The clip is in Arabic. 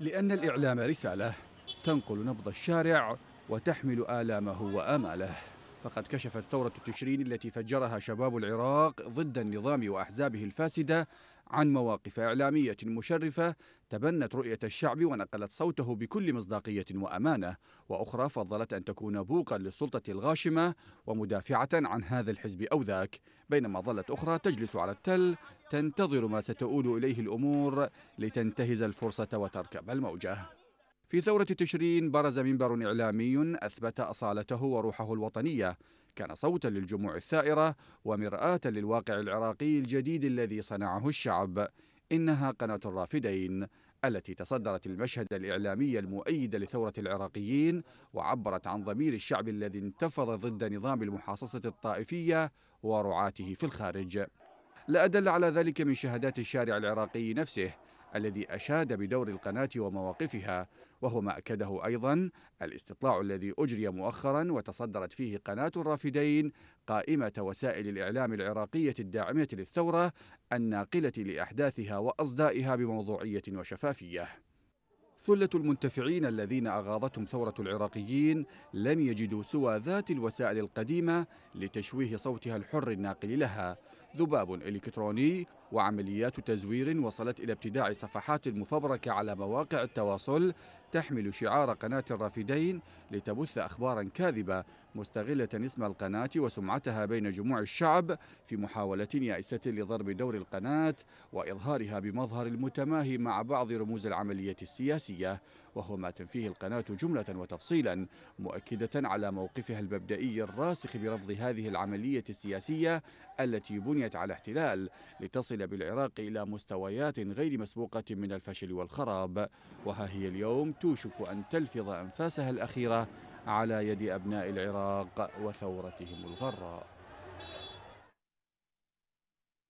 لأن الإعلام رسالة تنقل نبض الشارع وتحمل آلامه وآماله فقد كشفت ثورة تشرين التي فجرها شباب العراق ضد النظام وأحزابه الفاسدة عن مواقف إعلامية مشرفة تبنت رؤية الشعب ونقلت صوته بكل مصداقية وأمانة وأخرى فضلت أن تكون بوقا للسلطة الغاشمة ومدافعة عن هذا الحزب أو ذاك بينما ظلت أخرى تجلس على التل تنتظر ما ستؤول إليه الأمور لتنتهز الفرصة وتركب الموجة في ثورة تشرين برز منبر إعلامي أثبت أصالته وروحه الوطنية كان صوتا للجموع الثائرة ومرآة للواقع العراقي الجديد الذي صنعه الشعب إنها قناة الرافدين التي تصدرت المشهد الإعلامي المؤيد لثورة العراقيين وعبرت عن ضمير الشعب الذي انتفض ضد نظام المحاصصة الطائفية ورعاته في الخارج لا أدل على ذلك من شهادات الشارع العراقي نفسه الذي أشاد بدور القناة ومواقفها وهو ما أكده أيضا الاستطلاع الذي أجري مؤخرا وتصدرت فيه قناة الرافدين قائمة وسائل الإعلام العراقية الداعمة للثورة الناقلة لأحداثها وأصدائها بموضوعية وشفافية ثلة المنتفعين الذين أغاظتهم ثورة العراقيين لم يجدوا سوى ذات الوسائل القديمة لتشويه صوتها الحر الناقل لها ذباب إلكتروني وعمليات تزوير وصلت إلى ابتداع صفحات مفبركة على مواقع التواصل تحمل شعار قناة الرافدين لتبث أخبارا كاذبة مستغلة اسم القناة وسمعتها بين جموع الشعب في محاولة يائسة لضرب دور القناة وإظهارها بمظهر المتماهي مع بعض رموز العملية السياسية وهو ما تنفيه القناة جملة وتفصيلا مؤكدة على موقفها المبدئي الراسخ برفض هذه العملية السياسية التي بني بنيت على احتلال لتصل بالعراق إلى مستويات غير مسبوقة من الفشل والخراب وها هي اليوم توشك أن تلفظ أنفاسها الأخيرة على يد أبناء العراق وثورتهم الغراء